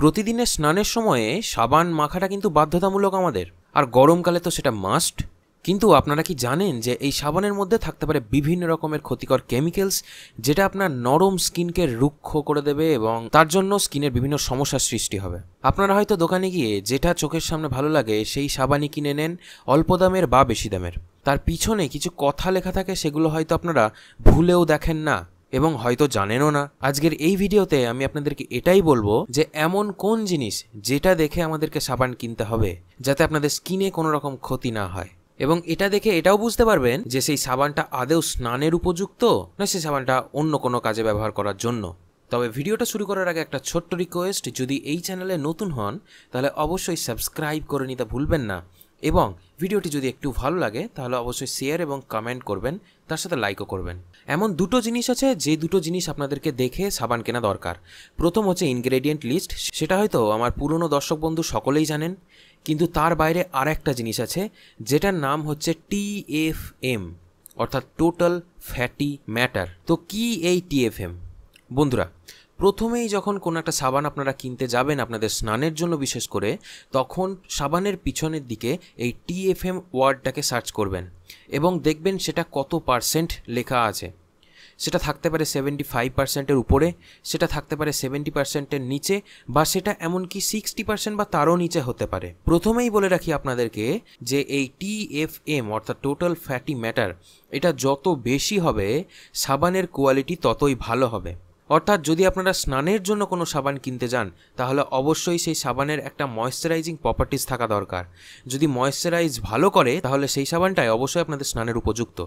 প্রতিদিনের স্নানের সময়ে সাবান মাখাটা কিন্তু বাধ্যতামূলক আমাদের আর গরমকালে তো সেটা মাস্ট কিন্তু আপনারা কি জানেন যে এই সাবানের মধ্যে থাকতে পারে বিভিন্ন রকমের ক্ষতিকর কেমিক্যালস যেটা আপনার নরম স্কিনকে রুক্ষ করে দেবে এবং তার জন্য স্কিনের বিভিন্ন সমস্যার সৃষ্টি হবে আপনারা হয়তো দোকানে গিয়ে যেটা চোখের সামনে ভালো লাগে সেই সাবানই কিনে নেন অল্প দামের বা বেশি দামের তার পিছনে কিছু কথা লেখা থাকে সেগুলো হয়তো আপনারা ভুলেও দেখেন না এবং হয়তো জানেনও না আজকের এই ভিডিওতে আমি আপনাদেরকে এটাই বলবো যে এমন কোন জিনিস যেটা দেখে আমাদেরকে সাবান কিনতে হবে যাতে আপনাদের স্কিনে কোনো রকম ক্ষতি না হয় এবং এটা দেখে এটাও বুঝতে পারবেন যে সেই সাবানটা আদেও স্নানের উপযুক্ত না সেই সাবানটা অন্য কোনো কাজে ব্যবহার করার জন্য তবে ভিডিওটা শুরু করার আগে একটা ছোট্ট রিকোয়েস্ট যদি এই চ্যানেলে নতুন হন তাহলে অবশ্যই সাবস্ক্রাইব করে নিতে ভুলবেন না এবং ভিডিওটি যদি একটু ভালো লাগে তাহলে অবশ্যই শেয়ার এবং কমেন্ট করবেন তার সাথে লাইকও করবেন এমন দুটো জিনিস আছে যে দুটো জিনিস আপনাদেরকে দেখে সাবান কেনা দরকার প্রথম হচ্ছে ইনগ্রেডিয়েন্ট লিস্ট সেটা হয়তো আমার পুরনো দর্শক বন্ধু সকলেই জানেন কিন্তু তার বাইরে আর একটা জিনিস আছে যেটার নাম হচ্ছে টিএফএম অর্থাৎ টোটাল ফ্যাটি ম্যাটার তো কি এই টিএফএম বন্ধুরা প্রথমেই যখন কোনো একটা সাবান আপনারা কিনতে যাবেন আপনাদের স্নানের জন্য বিশেষ করে তখন সাবানের পিছনের দিকে এই টিএফএম ওয়ার্ডটাকে সার্চ করবেন এবং দেখবেন সেটা কত পার্সেন্ট লেখা আছে সেটা থাকতে পারে সেভেন্টি ফাইভ পার্সেন্টের উপরে সেটা থাকতে পারে সেভেন্টি পার্সেন্টের নিচে বা সেটা এমনকি সিক্সটি পার্সেন্ট বা তারও নিচে হতে পারে প্রথমেই বলে রাখি আপনাদেরকে যে এই টিএফএম অর্থাৎ টোটাল ফ্যাটি ম্যাটার এটা যত বেশি হবে সাবানের কোয়ালিটি ততই ভালো হবে অর্থাৎ যদি আপনারা স্নানের জন্য কোনো সাবান কিনতে যান তাহলে অবশ্যই সেই সাবানের একটা ময়শ্চারাইজিং প্রপার্টিস থাকা দরকার যদি ময়শ্চারাইজ ভালো করে তাহলে সেই সাবানটাই অবশ্যই আপনাদের স্নানের উপযুক্ত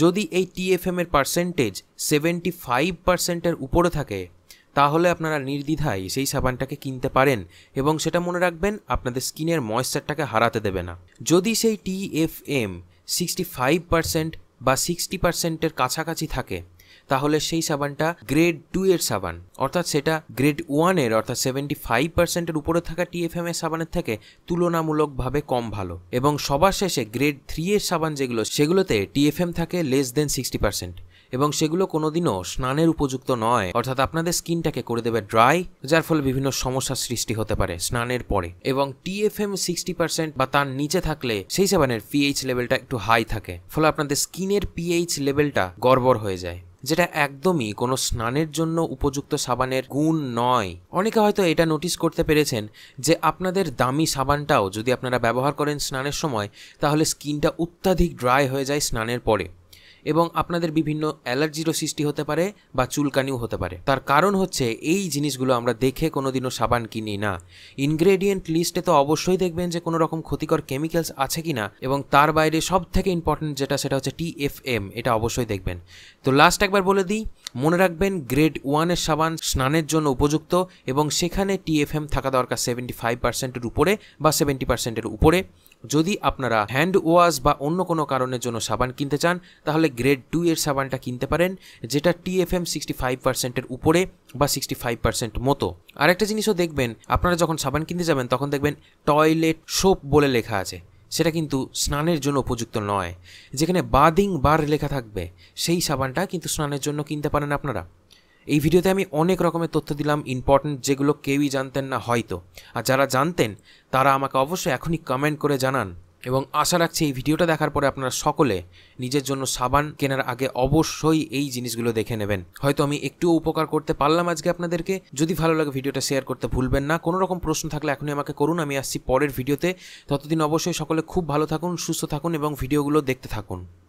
যদি এই টিএফএম এর পার্সেন্টেজ সেভেন্টি ফাইভ পার্সেন্টের উপরে থাকে তাহলে আপনারা নির্দ্বিধায় সেই সাবানটাকে কিনতে পারেন এবং সেটা মনে রাখবেন আপনাদের স্কিনের ময়েশ্চারটাকে হারাতে দেবে না যদি সেই টিএফএম সিক্সটি ফাইভ পার্সেন্ট বা সিক্সটি পার্সেন্টের কাছাকাছি থাকে তাহলে সেই সাবানটা গ্রেড টু এর সাবান অর্থাৎ সেটা গ্রেড ওয়ানের অর্থাৎ সেভেন্টি ফাইভ পার্সেন্টের উপরে থাকা টিএফএম এর সাবানের থেকে তুলনামূলকভাবে কম ভালো এবং সবার শেষে গ্রেড থ্রি এর সাবান যেগুলো সেগুলোতে টিএফএম থাকে লেস দেন সিক্সটি পার্সেন্ট এবং সেগুলো কোনোদিনও স্নানের উপযুক্ত নয় অর্থাৎ আপনাদের স্কিনটাকে করে দেবে ড্রাই যার ফলে বিভিন্ন সমস্যার সৃষ্টি হতে পারে স্নানের পরে এবং টিএফএম সিক্সটি পার্সেন্ট বা তার নিচে থাকলে সেই সাবানের পিএইচ লেভেলটা একটু হাই থাকে ফলে আপনাদের স্কিনের পিএইচ লেভেলটা গড়বড় হয়ে যায় যেটা একদমই কোনো স্নানের জন্য উপযুক্ত সাবানের গুণ নয় অনেকে হয়তো এটা নোটিস করতে পেরেছেন যে আপনাদের দামি সাবানটাও যদি আপনারা ব্যবহার করেন স্নানের সময় তাহলে স্কিনটা অত্যাধিক ড্রাই হয়ে যায় স্নানের পরে এবং আপনাদের বিভিন্ন অ্যালার্জিরও সৃষ্টি হতে পারে বা চুলকানিও হতে পারে তার কারণ হচ্ছে এই জিনিসগুলো আমরা দেখে কোনোদিনও সাবান কিনি না ইনগ্রেডিয়েন্ট লিস্টে তো অবশ্যই দেখবেন যে কোনো রকম ক্ষতিকর কেমিক্যালস আছে কি না এবং তার বাইরে সব থেকে ইম্পর্টেন্ট যেটা সেটা হচ্ছে টিএফএম এটা অবশ্যই দেখবেন তো লাস্ট একবার বলে দিই মনে রাখবেন গ্রেড ওয়ানের সাবান স্নানের জন্য উপযুক্ত এবং সেখানে টিএফএম থাকা দরকার সেভেন্টি ফাইভ পার্সেন্টের উপরে বা সেভেন্টি পার্সেন্টের উপরে যদি আপনারা হ্যান্ড ওয়াশ বা অন্য কোনো কারণের জন্য সাবান কিনতে চান তাহলে গ্রেড টু এর সাবানটা কিনতে পারেন যেটা টিএফএম সিক্সটি ফাইভ পার্সেন্টের উপরে বা সিক্সটি ফাইভ পার্সেন্ট মতো আরেকটা জিনিসও দেখবেন আপনারা যখন সাবান কিনতে যাবেন তখন দেখবেন টয়লেট সোপ বলে লেখা আছে সেটা কিন্তু স্নানের জন্য উপযুক্ত নয় যেখানে বাদিং বার লেখা থাকবে সেই সাবানটা কিন্তু স্নানের জন্য কিনতে পারেন আপনারা এই ভিডিওতে আমি অনেক রকমের তথ্য দিলাম ইম্পর্টেন্ট যেগুলো কেউই জানতেন না হয়তো আর যারা জানতেন তারা আমাকে অবশ্যই এখনই কমেন্ট করে জানান এবং আশা রাখছি এই ভিডিওটা দেখার পরে আপনারা সকলে নিজের জন্য সাবান কেনার আগে অবশ্যই এই জিনিসগুলো দেখে নেবেন হয়তো আমি একটু উপকার করতে পারলাম আজকে আপনাদেরকে যদি ভালো লাগে ভিডিওটা শেয়ার করতে ভুলবেন না কোনো রকম প্রশ্ন থাকলে এখনই আমাকে করুন আমি আসছি পরের ভিডিওতে ততদিন অবশ্যই সকলে খুব ভালো থাকুন সুস্থ থাকুন এবং ভিডিওগুলো দেখতে থাকুন